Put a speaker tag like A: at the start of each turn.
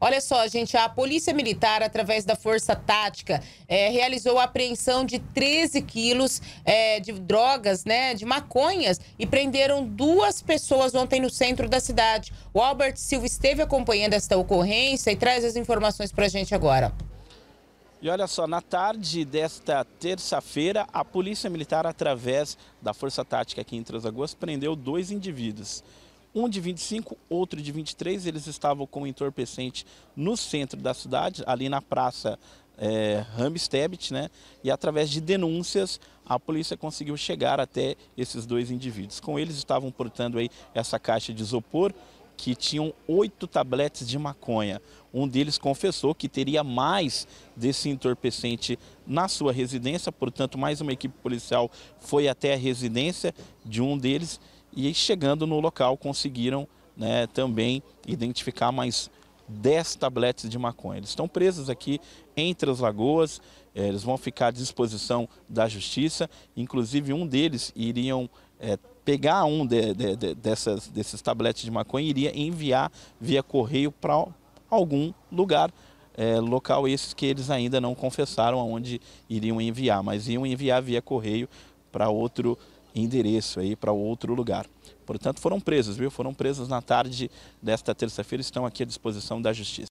A: Olha só, gente, a Polícia Militar, através da Força Tática, é, realizou a apreensão de 13 quilos é, de drogas, né, de maconhas, e prenderam duas pessoas ontem no centro da cidade. O Albert Silva esteve acompanhando esta ocorrência e traz as informações para a gente agora.
B: E olha só, na tarde desta terça-feira, a Polícia Militar, através da Força Tática aqui em Três prendeu dois indivíduos um de 25, outro de 23. Eles estavam com um entorpecente no centro da cidade, ali na praça é, eh, Ramstebit, né? E através de denúncias, a polícia conseguiu chegar até esses dois indivíduos. Com eles estavam portando aí essa caixa de isopor que tinham oito tabletes de maconha. Um deles confessou que teria mais desse entorpecente na sua residência, portanto, mais uma equipe policial foi até a residência de um deles e chegando no local, conseguiram né, também identificar mais 10 tabletes de maconha. Eles estão presos aqui entre as lagoas, eh, eles vão ficar à disposição da justiça. Inclusive, um deles iriam é, pegar um de, de, de, dessas, desses tabletes de maconha e iria enviar via correio para algum lugar. É, local esses que eles ainda não confessaram aonde iriam enviar, mas iam enviar via correio para outro endereço aí para outro lugar. Portanto, foram presos, viu? Foram presos na tarde desta terça-feira, e estão aqui à disposição da justiça.